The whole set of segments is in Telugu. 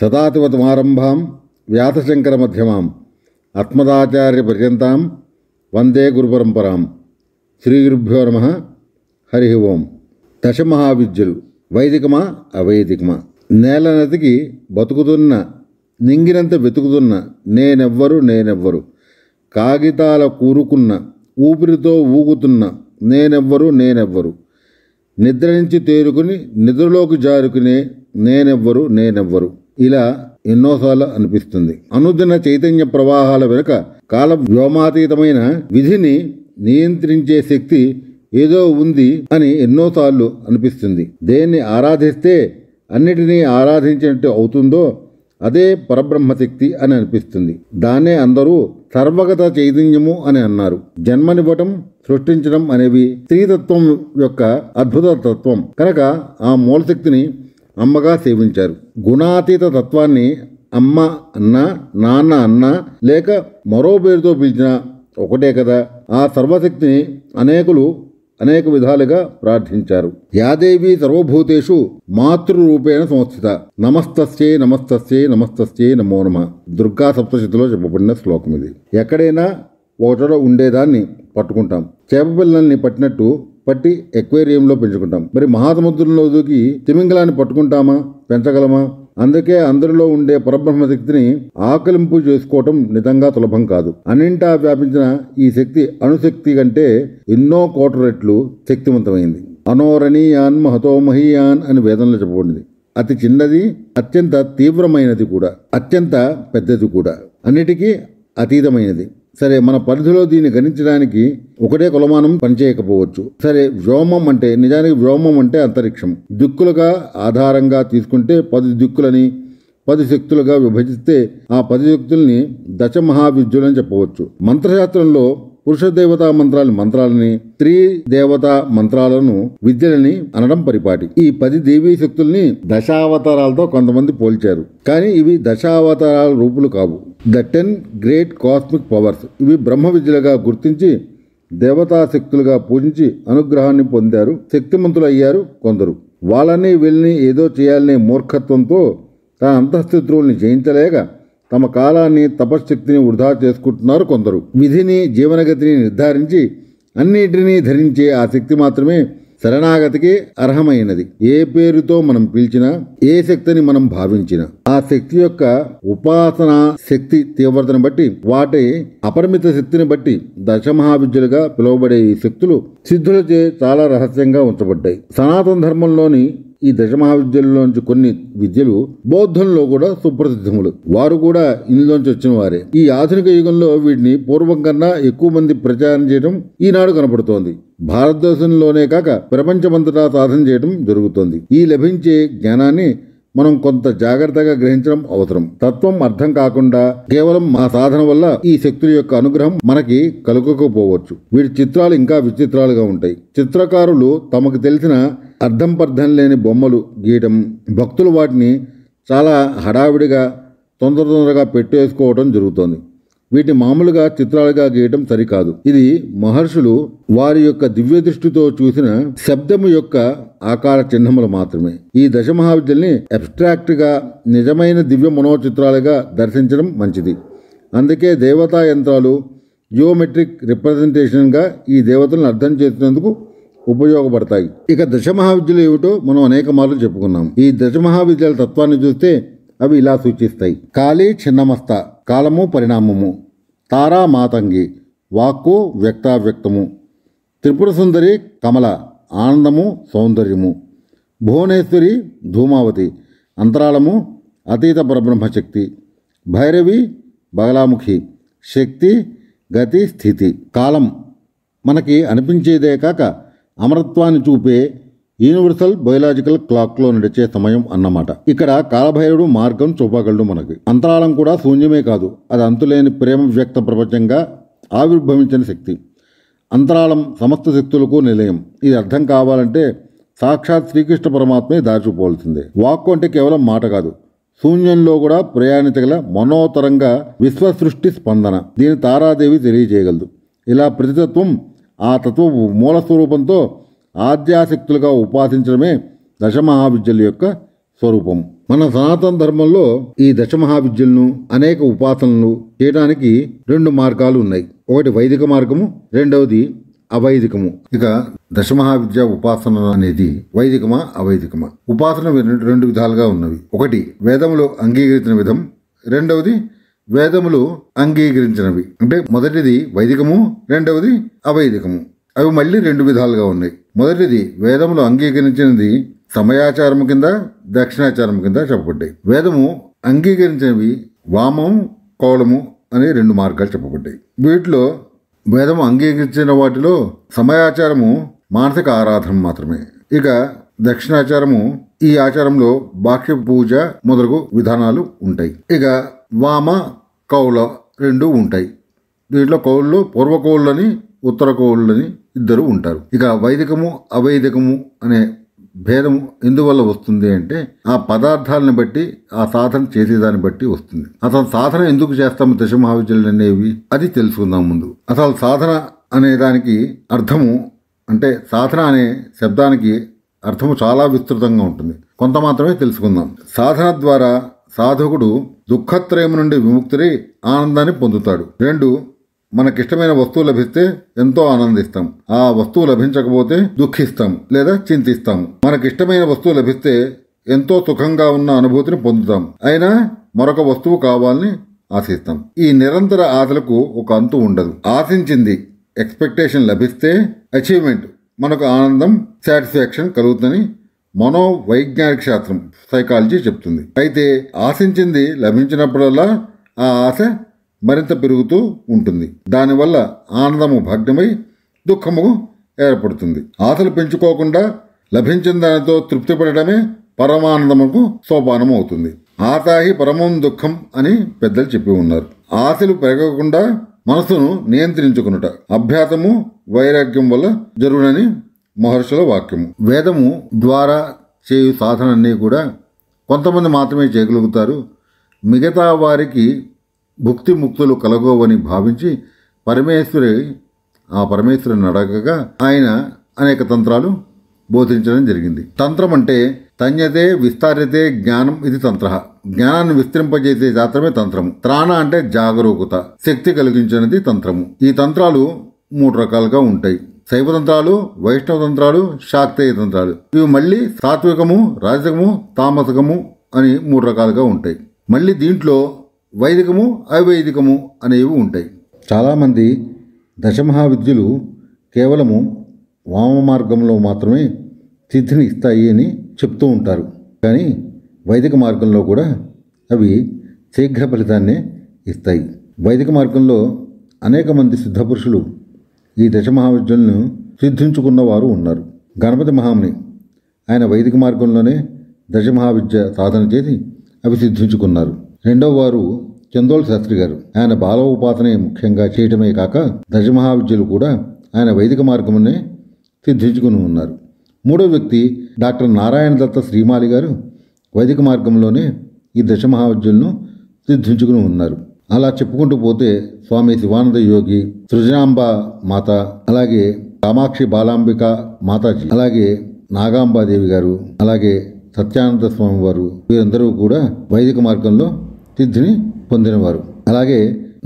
సదాతివతమారంభాం వ్యాసశంకర మధ్యమాం ఆత్మదాచార్య పర్యంతం వందే గురుపరంపరాం శ్రీ గురుభ్యో నమ హరి ఓం దశమహావిద్యలు వైదికమా అవైదికమా నేల నదికి బతుకుతున్న నింగినంత వెతుకుతున్న నేనెవ్వరు నేనెవ్వరు కాగితాల కూరుకున్న ఊపిరితో ఊగుతున్న నేనెవ్వరు నేనెవ్వరు నిద్ర నుంచి తేరుకుని నిద్రలోకి జారుకునే నేనెవ్వరు నేనెవ్వరు ఇలా ఎన్నోసార్లు అనిపిస్తుంది అనుదిన చైతన్య ప్రవాహాల వెనుక కాల వ్యోమాతీతమైన విధిని నియంత్రించే శక్తి ఏదో ఉంది అని ఎన్నోసార్లు అనిపిస్తుంది దేన్ని ఆరాధిస్తే అన్నిటినీ ఆరాధించినట్టు అవుతుందో అదే పరబ్రహ్మశక్తి అని అనిపిస్తుంది దాన్నే అందరూ సర్వగత చైతన్యము అని అన్నారు జన్మనివ్వటం సృష్టించడం అనేవి స్త్రీతత్వం యొక్క అద్భుత తత్వం కనుక ఆ మూలశక్తిని అమ్మగా సేవించారు గుణాతీత తత్వాన్ని అమ్మ అన్న నాన్న అన్న లేక మరో పేరుతో పిలిచిన ఒకటే కదా ఆ సర్వశక్తిని అనేకులు అనేక విధాలుగా ప్రార్థించారు యాదేవి సర్వభూతేషు మాతృరూపేణ సంస్థిత నమస్తస్యే నమస్తస్యే నమస్తస్యే నమో నమ దుర్గా సప్తశతిలో చెప్పబడిన శ్లోకం ఇది ఎక్కడైనా ఒకటో ఉండేదాన్ని పట్టుకుంటాం చేప పిల్లల్ని పట్టినట్టు పట్టి ఎక్వేరియంలో పెంచుకుంటాం మరి మహాసముద్రంలో దూకి తిమింగలాన్ని పట్టుకుంటామా పెంచగలమా అందుకే అందరిలో ఉండే పరబ్రహ్మ శక్తిని ఆకలింపు చేసుకోవటం నిజంగా సులభం కాదు అన్నింటా వ్యాపించిన ఈ శక్తి అణుశక్తి కంటే ఎన్నో కోట్ల రెట్లు శక్తివంతమైంది అనోరణీయాన్ మహీయాన్ అని వేదనలో చెప్పబడింది అతి చిన్నది అత్యంత తీవ్రమైనది కూడా అత్యంత పెద్దది కూడా అన్నిటికీ అతీతమైనది సరే మన పరిధిలో దీన్ని గణించడానికి ఒకటే కులమానం పనిచేయకపోవచ్చు సరే వ్యోమం అంటే నిజానికి వ్యోమం అంటే అంతరిక్షం దిక్కులుగా ఆధారంగా తీసుకుంటే పది దిక్కులని పది శక్తులుగా విభజిస్తే ఆ పది శక్తుల్ని దశ మహావిద్యులని చెప్పవచ్చు మంత్రశాస్త్రంలో పురుష దేవతా మంత్రాలు మంత్రాలని స్త్రీ దేవతా మంత్రాలను విద్యలని అనడం పరిపాటి ఈ పది దేవీ శక్తుల్ని దశావతారాలతో కొంతమంది పోల్చారు కానీ ఇవి దశావతారాల రూపులు కావు the ten great cosmic powers ఇవి బ్రహ్మ విద్యలుగా గుర్తించి దేవతాశక్తులుగా పూజించి అనుగ్రహాన్ని పొందారు శక్తిమంతులయ్యారు కొందరు వాళ్ళని వీళ్ళని ఏదో చేయాలనే మూర్ఖత్వంతో తన అంతఃశత్రువుల్ని జయించలేక తమ కాలాన్ని తపశ్శక్తిని వృధా చేసుకుంటున్నారు కొందరు విధిని జీవనగతిని నిర్ధారించి అన్నిటినీ ధరించే ఆ శక్తి మాత్రమే శరణాగతికి అర్హమైనది ఏ పేరుతో మనం పిలిచినా ఏ శక్తిని మనం భావించినా ఆ శక్తి యొక్క ఉపాసన శక్తి తీవ్రతను బట్టి వాటి అపరిమిత శక్తిని బట్టి దశమహావిద్యలుగా పిలువబడే ఈ శక్తులు సిద్ధులచే చాలా రహస్యంగా ఉంచబడ్డాయి సనాతన ధర్మంలోని ఈ దశ దశమహావిద్యల్లోంచి కొన్ని విద్యలు బౌద్ధంలో కూడా సుప్రసిద్ధములు వారు కూడా ఇందులోంచి వచ్చిన వారే ఈ ఆధునిక యుగంలో వీటిని పూర్వం కన్నా ఎక్కువ మంది ప్రచారం చేయడం ఈనాడు కనపడుతోంది భారతదేశంలోనే కాక ప్రపంచమంతటా సాధన చేయడం జరుగుతోంది ఈ లభించే జ్ఞానాన్ని మనం కొంత జాగ్రత్తగా గ్రహించడం అవసరం తత్వం అర్థం కాకుండా కేవలం మా సాధన వల్ల ఈ శక్తుల యొక్క అనుగ్రహం మనకి కలుగకపోవచ్చు వీటి చిత్రాలు ఇంకా విచిత్రాలుగా ఉంటాయి చిత్రకారులు తమకు తెలిసిన అర్థం పర్థం లేని బొమ్మలు గీయడం భక్తులు వాటిని చాలా హడావిడిగా తొందర తొందరగా పెట్టేసుకోవడం జరుగుతుంది వీటిని మామూలుగా చిత్రాలుగా గీయటం సరికాదు ఇది మహర్షులు వారి యొక్క దివ్య దృష్టితో చూసిన శబ్దము యొక్క ఆకార చిహ్నములు మాత్రమే ఈ దశ మహావిద్యల్ని అబ్స్ట్రాక్ట్ గా నిజమైన దివ్య మనోచిత్రాలుగా దర్శించడం మంచిది అందుకే దేవతా యంత్రాలు జియోమెట్రిక్ రిప్రజెంటేషన్గా ఈ దేవతలను అర్థం చేసినందుకు ఉపయోగపడతాయి ఇక దశ మహావిద్యలు ఏమిటో మనం అనేక మార్లు చెప్పుకున్నాం ఈ దశ మహావిద్యాల తత్వాన్ని చూస్తే అవి ఇలా సూచిస్తాయి కాళీ చిన్నమస్త కాలము పరిణామము తారా మాతంగి వాక్కు వ్యక్తావ్యక్తము త్రిపుర సుందరి కమల ఆనందము సౌందర్యము భువనేశ్వరి ధూమావతి అంతరాళము అతీత పరబ్రహ్మశక్తి భైరవి బగలాముఖి శక్తి గతి స్థితి కాలం మనకి అనిపించేదే కాక అమరత్వాన్ని చూపే యూనివర్సల్ బయోలాజికల్ క్లాక్లో నడిచే సమయం అన్నమాట ఇక్కడ కాలభైరవుడు మార్గం చూపగలడు మనకి అంతరాళం కూడా శూన్యమే కాదు అది అంతులేని ప్రేమ వ్యక్త ప్రపంచంగా ఆవిర్భవించిన శక్తి అంతరాళం సమస్త శక్తులకు నిలయం ఇది అర్థం కావాలంటే సాక్షాత్ శ్రీకృష్ణ పరమాత్మే దాచుకుపోవాల్సిందే వాక్కు అంటే కేవలం మాట కాదు శూన్యంలో కూడా ప్రయాణించగల మనోతరంగా విశ్వసృష్టి స్పందన దీని తారాదేవి తెలియజేయగలదు ఇలా ప్రతితత్వం ఆ తత్వ మూల స్వరూపంతో ఆద్యాశక్తులుగా ఉపాసించడమే దశమహావిద్యల యొక్క స్వరూపం మన సనాతన ధర్మంలో ఈ దశమహావిద్యలను అనేక ఉపాసనలు చేయడానికి రెండు మార్గాలు ఉన్నాయి ఒకటి వైదిక మార్గము రెండవది అవైదికము ఇక దశమహావిద్య ఉపాసన అనేది వైదికమా అవైదికమా ఉపాసన రెండు విధాలుగా ఉన్నవి ఒకటి వేదములు అంగీకరించిన విధం రెండవది వేదములు అంగీకరించినవి అంటే మొదటిది వైదికము రెండవది అవైదికము అవి మళ్ళీ రెండు విధాలుగా ఉన్నాయి మొదటిది వేదములు అంగీకరించినది సమయాచారము కింద దక్షిణాచారము కింద చెప్పబడ్డాయి వేదము అంగీకరించినవి వామం కోలము అనే రెండు మార్గాలు చెప్పబడ్డాయి వీటిలో వేదము అంగీకరించిన వాటిలో సమయాచారము మానసిక ఆరాధన మాత్రమే ఇక దక్షిణాచారము ఈ ఆచారంలో బాహ్య పూజ మొదలగు విధానాలు ఉంటాయి ఇక వామ కౌల రెండు ఉంటాయి దీంట్లో కౌళ్ళు అని ఉత్తర కోవులని ఇద్దరు ఉంటారు ఇక వైదికము అవైదికము అనే భేదం ఎందువల్ల వస్తుంది అంటే ఆ పదార్థాలను బట్టి ఆ సాధన చేసేదాన్ని బట్టి వస్తుంది అసలు సాధన ఎందుకు చేస్తాము దశ మహావిద్యలు అనేవి అది తెలుసుకుందాం ముందు అసలు సాధన అనే దానికి అర్థము అంటే సాధన అనే శబ్దానికి అర్థము చాలా విస్తృతంగా ఉంటుంది కొంత మాత్రమే తెలుసుకుందాం సాధన ద్వారా సాధకుడు దుఃఖత్రయం నుండి విముక్తిని ఆనందాన్ని పొందుతాడు రెండు మనకిష్టమైన వస్తువు లభిస్తే ఎంతో ఆనందిస్తాం ఆ వస్తువు లభించకపోతే దుఃఖిస్తాం లేదా చింతిస్తాం మనకిష్టమైన వస్తువు లభిస్తే ఎంతో సుఖంగా ఉన్న అనుభూతిని పొందుతాం అయినా మరొక వస్తువు కావాలని ఆశిస్తాం ఈ నిరంతర ఆశలకు ఒక అంతు ఉండదు ఆశించింది ఎక్స్పెక్టేషన్ లభిస్తే అచీవ్మెంట్ మనకు ఆనందం సాటిస్ఫాక్షన్ కలుగుతుందని మనోవైజ్ఞానిక శాస్త్రం సైకాలజీ చెప్తుంది అయితే ఆశించింది లభించినప్పుడల్లా ఆ ఆశ మరింత పెరుగుతూ ఉంటుంది దానివల్ల ఆనందము భగ్నమై దుఃఖము ఏర్పడుతుంది ఆశలు పెంచుకోకుండా లభించిన దానితో తృప్తిపడటమే పరమానందముకు సోపానం అవుతుంది ఆతాహి పరమం దుఃఖం అని పెద్దలు చెప్పి ఉన్నారు ఆశలు పెరగకుండా మనసును నియంత్రించుకునుట అభ్యాసము వైరాగ్యం వల్ల జరుగునని మహర్షుల వాక్యము వేదము ద్వారా చేయు సాధనన్నీ కూడా కొంతమంది మాత్రమే చేయగలుగుతారు మిగతా వారికి భుక్తి ముక్తులు కలగోవని భావించి పరమేశ్వరి ఆ పరమేశ్వరుని అడగగా ఆయన అనేక తంత్రాలు బోధించడం జరిగింది తంత్రం అంటే తన్యతే విస్తారితే జ్ఞానం ఇది తంత్ర జ్ఞానాన్ని విస్తరింపజేసే శాస్త్రమే తంత్రము త్రాణ అంటే జాగరూకత శక్తి కలిగించినది తంత్రము ఈ తంత్రాలు మూడు రకాలుగా ఉంటాయి శైవ తంత్రాలు వైష్ణవ తంత్రాలు శాక్తేయ తంత్రాలు ఇవి మళ్ళీ సాత్వికము రాజకము తామసకము అని మూడు రకాలుగా ఉంటాయి మళ్ళీ దీంట్లో వైదికము అవైదికము అనేవి ఉంటాయి చాలామంది దశమహావిద్యులు కేవలము వామ మార్గంలో మాత్రమే సిద్ధిని ఇస్తాయి అని చెప్తూ ఉంటారు కానీ వైదిక మార్గంలో కూడా అవి శీఘ్ర ఫలితాన్నే ఇస్తాయి వైదిక మార్గంలో అనేక మంది సిద్ధపురుషులు ఈ దశమహావిద్యులను వారు ఉన్నారు గణపతి మహాముని ఆయన వైదిక మార్గంలోనే దశమహావిద్య సాధన చేసి అవి సిద్ధించుకున్నారు రెండో వారు చందోల్ శాస్త్రి గారు ఆయన బాల ఉపాసనే ముఖ్యంగా చేయటమే కాక దశ మహావిద్యులు కూడా ఆయన వైదిక మార్గమునే సిద్ధించుకుని ఉన్నారు మూడో వ్యక్తి డాక్టర్ నారాయణ దత్త శ్రీమాలి గారు వైదిక మార్గంలోనే ఈ దశ మహావిద్యులను సిద్ధించుకుని ఉన్నారు అలా చెప్పుకుంటూ పోతే స్వామి శివానంద యోగి సృజనాంబ మాత అలాగే కామాక్షి బాలాంబిక మాతాజీ అలాగే నాగాంబాదేవి గారు అలాగే సత్యానంద స్వామి వారు వీరందరూ కూడా వైదిక మార్గంలో సిద్ధిని పొందినవారు అలాగే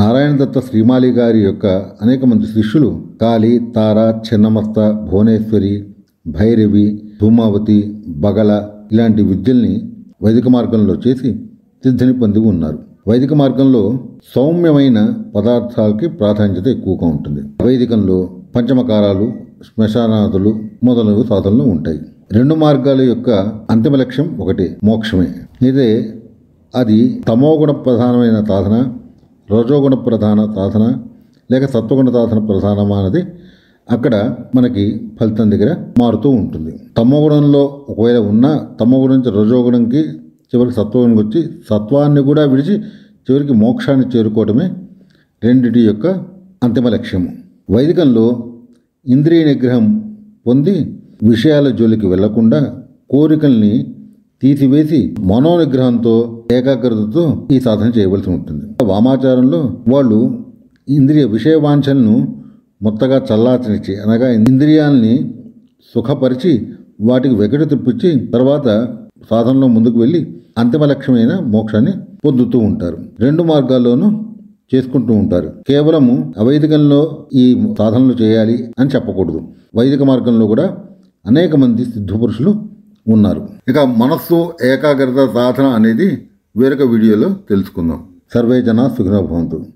నారాయణదత్త శ్రీమాలి గారి యొక్క అనేక మంది శిష్యులు కాళి తార చిన్నమస్త భువనేశ్వరి భైరవి ధూమావతి బగల ఇలాంటి విద్యల్ని వైదిక మార్గంలో చేసి సిద్ధిని పొంది ఉన్నారు వైదిక మార్గంలో సౌమ్యమైన పదార్థాలకి ప్రాధాన్యత ఎక్కువగా ఉంటుంది వైదికంలో పంచమకారాలు శ్మశానాదులు మొదలగు సాధనలు ఉంటాయి రెండు మార్గాల యొక్క అంతిమ లక్ష్యం ఒకటి మోక్షమే ఇదే అది తమోగుణ ప్రధానమైన సాధన రజోగుణ ప్రధాన సాధన లేక సత్వగుణ సాధన ప్రధానమా అన్నది అక్కడ మనకి ఫలితం దగ్గర మారుతూ ఉంటుంది తమోగుణంలో ఒకవేళ ఉన్నా తమోగుణం నుంచి రజోగుణంకి చివరికి సత్వగుణంకి వచ్చి సత్వాన్ని కూడా విడిచి చివరికి మోక్షాన్ని చేరుకోవటమే రెండింటి యొక్క అంతిమ లక్ష్యము వైదికంలో ఇంద్రియ నిగ్రహం పొంది విషయాల జోలికి వెళ్లకుండా కోరికల్ని తీసివేసి మనోనిగ్రహంతో ఏకాగ్రతతో ఈ సాధన చేయవలసి ఉంటుంది వామాచారంలో వాళ్ళు ఇంద్రియ విషయవాంఛలను మొత్తగా చల్లార్చనిచ్చి అనగా ఇంద్రియాలని సుఖపరిచి వాటికి వెకటి తిప్పించి తర్వాత సాధనలో ముందుకు వెళ్ళి అంతిమ లక్ష్యమైన మోక్షాన్ని పొందుతూ ఉంటారు రెండు మార్గాల్లోనూ చేసుకుంటూ ఉంటారు కేవలము అవైదికంలో ఈ సాధనలు చేయాలి అని చెప్పకూడదు వైదిక మార్గంలో కూడా అనేక మంది సిద్ధపురుషులు ఉన్నారు ఇక మనస్సు ఏకాగ్రత సాధన అనేది వేరొక వీడియోలో తెలుసుకుందాం సర్వే జన సుఖినోభవంతు